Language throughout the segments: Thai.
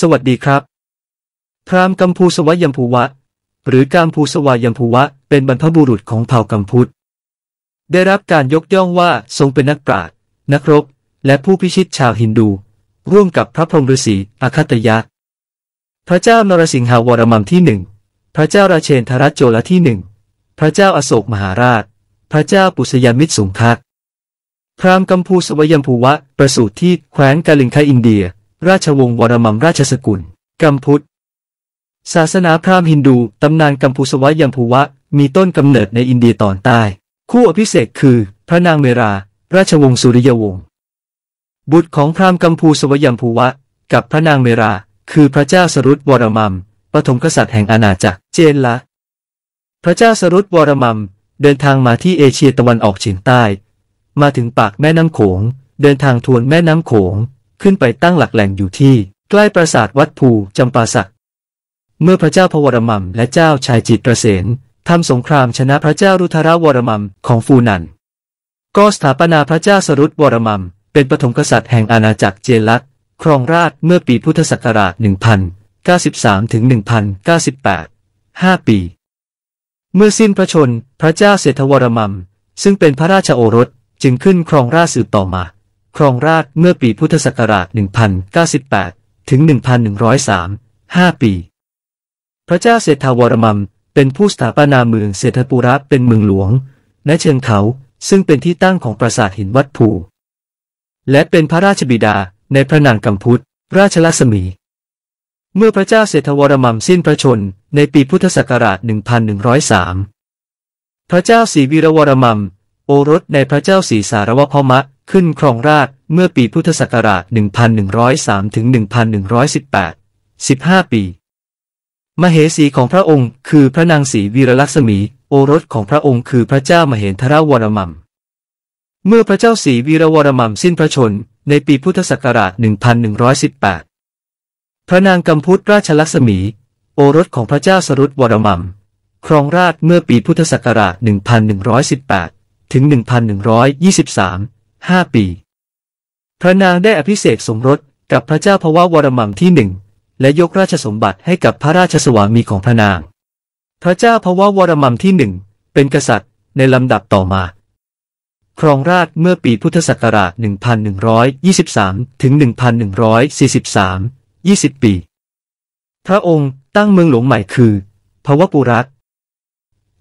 สวัสดีครับ พราหมณ์กัมพูสวายมภูวะ หรือกัมพูสวายมภูวะเป็นบรรพบุรุษของเผ่ากัมพูได้รับการยกย่องว่าทรงเป็นนักปราชญ์นักรบ และผู้พิชิตชาวฮินดู ร่วมกับพระพรหมฤาษีอาคัตยะ พระเจ้านรสิงหาวรมัมที่หนึ่ง พระเจ้าราเชนทรัจโจลที่หนึ่งพระเจ้าอโศกมหาราช พระเจ้าปุษยมิตรสุงทักพราหมณ์กัมพูสวายมภูวะประสูติที่แคว้นกาลิงคาอินเดียราชวงศ์วรมังราชสกุล กัมพุทธศาสนาพราหมณ์ฮินดูตำนานกัมพูสวะยัมพูวะมีต้นกำเนิดในอินเดียตอนใต้ คู่อภิเษกคือ พระนางเมรา ราชวงศ์สุริยวงศ์บุตรของพราหมณ์กัมพูสวะยัมพูวะ กับพระนางเมราคือพระเจ้าสรุตวรมัมปฐมกษัตริย์แห่งอาณาจักรเจนละ พระเจ้าสรุตวรมัมเดินทางมาที่เอเชียตะวันออกเฉียงใต้ มาถึงปากแม่น้ำโขง เดินทางทวนแม่น้ำโขงขึ้นไปตั้งหลักแหล่งอยู่ที่ ใกล้ปราสาทวัดภูจำปาสักเมื่อพระเจ้าพวรมัมและเจ้าชายจิตระเสนทำสงครามชนะพระเจ้ารุทราวรมัมของฟูนัน ก็สถาปนาพระเจ้าสรุตวรมัมเป็นปฐมกษัตริย์แห่งอาณาจักรเจลัตครองราชเมื่อปีพุทธศักราช1093ถึง1098 5ปี เมื่อสิ้นพระชน พระเจ้าเศรษฐวรมัมซึ่งเป็นพระราชโอรสจึงขึ้นครองราชสืบต่อมาครองราชเมื่อปีพุทธศักราช1098 ถึง 1103 5 ปี พระเจ้าเศรษฐาวรมัมเป็นผู้สถาปนาเมืองเศรษฐปุระเป็นเมืองหลวงณเชิงเขาซึ่งเป็นที่ตั้งของปราสาทหินวัดภู และเป็นพระราชบิดาในพระนางกัมพุทธราชลักมี เมื่อพระเจ้าเศรษฐวรมัมสิ้นพระชน ในปีพุทธศักราช 1103 พระเจ้าศรีวีรวรมัมโอรสในพระเจ้ารีสารวพมะ ขึ้นครองราชเมื่อปีพุทธศักราช1103ถึง1118 15 ปีมเหสี ของพระองค์คือพระนางศรีวีรลักษมี โอรสของพระองค์คือพระเจ้ามเหนทราวรมัมเมื่อพระเจ้าศรีวีรวรมัมสิ้นพระชน ในปีพุทธศักราช1118 พระนางกัมพุทธราชลักษมี โอรสของพระเจ้าสรุตวรมัมครองราชเมื่อปีพุทธศักราช1118ถึง 1123 5ปี พระนางได้อภิเศกสมรสกับพระเจ้าพวะวรมังที่หนึ่งและยกราชสมบัติให้กับพระราชสวามีของพระนาง พระเจ้าพวะวรมังที่หนึ่งเป็นกษัตริย์ในลำดับต่อมา ครองราชเมื่อปีพุทธศักราช1123 ถึง 1143 20ปี พระองค์ตั้งเมืองหลวงใหม่คือพวปุรัต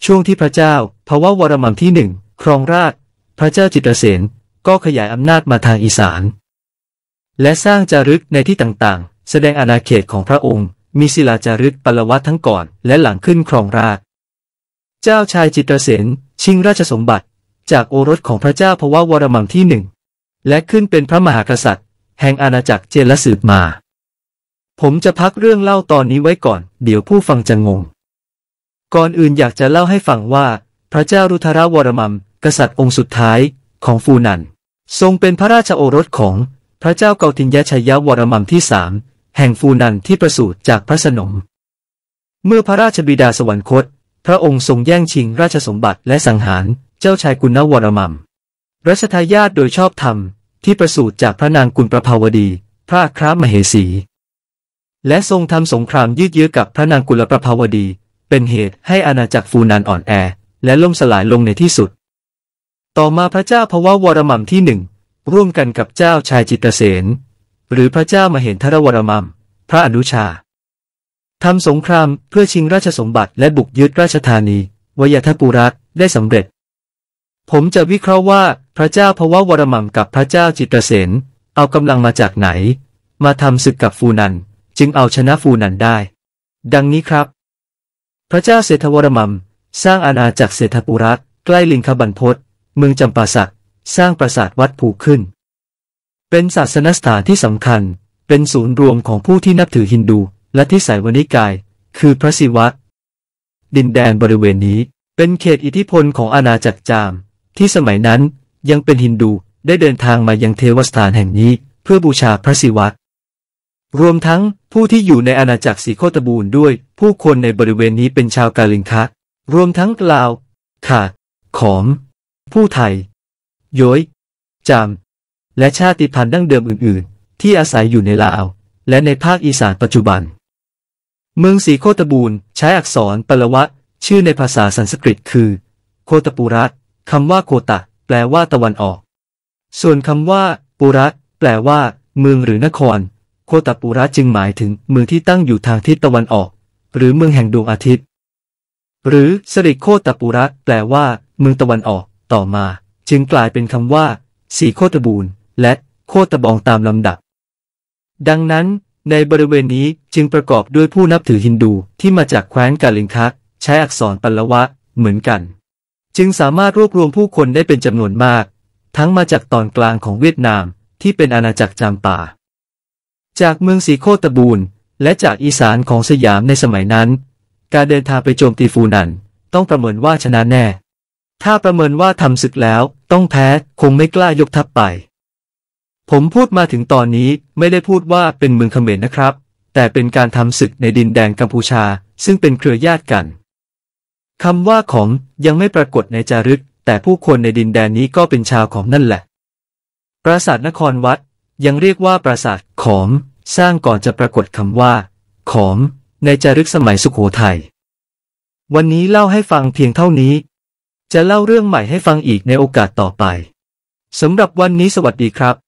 ช่วงที่พระเจ้าพวะววรมังที่หนึ่งครองราชพระเจ้าจิตรเสนก็ขยายอำนาจมาทางอีสาน และสร้างจารึกในที่ต่างๆ แสดงอาณาเขตของพระองค์ มีศิลาจารึกปลวัตทั้งก่อนและหลังขึ้นครองราช เจ้าชายจิตรเสนชิงราชสมบัติ จากโอรสของพระเจ้าพวะวรมังที่หนึ่ง และขึ้นเป็นพระมหากษัตริย์ แห่งอาณาจักรเจลสืบมา ผมจะพักเรื่องเล่าตอนนี้ไว้ก่อน เดี๋ยวผู้ฟังจะงง ก่อนอื่นอยากจะเล่าให้ฟังว่าพระเจ้ารุทราวรมัมกษัตริย์องค์สุดท้ายของฟูนันทรงเป็นพระราชโอรสของพระเจ้าเกาตินยชัยยะวรมัมที่สามแห่งฟูนันที่ประสูติจากพระสนม เมื่อพระราชบิดาสวรรคต พระองค์ทรงแย่งชิงราชสมบัติและสังหารเจ้าชายกุณวรมัมรัชทายาทโดยชอบธรรมที่ประสูติจากพระนางกุลประภาวดี พระครามมเหสี และทรงทำสงครามยืดเยื้อกับ พระนางกุลประภาวดี เป็นเหตุให้อาณาจักรฟูนันอ่อนแอและล่มสลายลงในที่สุดต่อมาพระเจ้าพวาวรมัมที่หนึ่งร่วมกันกับเจ้าชายจิตเสนหรือพระเจ้ามาเห็นทรวรมัมพระอนุชาทำสงครามเพื่อชิงราชสมบัติและบุกยึดราชธานีวยทปุรัตได้สำเร็จ ผมจะวิเคราะห์ว่าพระเจ้าพวาวรมัมกับพระเจ้าจิตเสนเอากำลังมาจากไหน มาทำศึกกับฟูนันจึงเอาชนะฟูนันได้ ดังนี้ครับ พระเจ้าเศรษฐวรมัมสร้างอาณาจักรเศรษฐปุรัตใกล้ลิงคบันพศเมืองจำปาสักสร้างปราสาทวัดผูกขึ้น เป็นศาสนสถานที่สำคัญ เป็นศูนย์รวมของผู้ที่นับถือฮินดูและที่สายวนิกาย คือพระศิวะดินแดนบริเวณนี้เป็นเขตอิทธิพลของอาณาจักรจาม ที่สมัยนั้นยังเป็นฮินดูได้เดินทางมายังเทวสถานแห่งนี้เพื่อบูชาพระศิวะ รวมทั้งผู้ที่อยู่ในอาณาจักรสีโคตบูนด้วย ผู้คนในบริเวณนี้เป็นชาวกาลิงคะ รวมทั้งกล่าวขาดขอมผู้ไทยย้อยจาม และชาติพันธุ์ดั้งเดิมอื่นๆ ที่อาศัยอยู่ในลาว และในภาคอีสานปัจจุบัน เมืองสีโคตบูรณ์ใช้อักษรปลวะ ชื่อในภาษาสันสกฤต คือ โคตปุรัตคำว่า โคตะ แปลว่าตะวันออก ส่วนคำว่า ปุรัตแปลว่าเมืองหรือนคร โคตปุรัตจึงหมายถึงเมืองที่ตั้งอยู่ทางทิศตะวันออก หรือเมืองแห่งดวงอาทิตย์ หรือสริโคตปุรัตแปลว่า เมืองตะวันออกต่อมา จึงกลายเป็นคำว่า สีโคตบูนและโคตบองตามลำดับ ดังนั้น ในบริเวณนี้จึงประกอบด้วยผู้นับถือฮินดู ที่มาจากแคว้นกาลิงคัก ใช้อักษรปัลละวะ เหมือนกัน จึงสามารถรวบรวมผู้คนได้เป็นจำนวนมาก ทั้งมาจากตอนกลางของเวียดนามที่เป็นอาณาจักรจามป่า จากเมืองสีโคตบูนและจากอีสานของสยามในสมัยนั้น การเดินทางไปโจมตีฟูนันต้องประเมินว่าชนะแน่ถ้าประเมินว่าทำศึกแล้ว ต้องแพ้ คงไม่กล้ายกทัพไป ผมพูดมาถึงตอนนี้ไม่ได้พูดว่าเป็นเมืองเขมรนะครับ แต่เป็นการทำศึกในดินแดนกัมพูชาซึ่งเป็นเครือญาติกันคำว่าของยังไม่ปรากฏในจารึก แต่ผู้คนในดินแดนนี้ก็เป็นชาวของนั่นแหละ ปราสาทนครวัด ยังเรียกว่าปราสาทของสร้างก่อนจะปรากฏคำว่า ของในจารึกสมัยสุขโขทยัยวันนี้เล่าให้ฟังเพียงเท่านี้จะเล่าเรื่องใหม่ให้ฟังอีกในโอกาสต่อไป สำหรับวันนี้สวัสดีครับ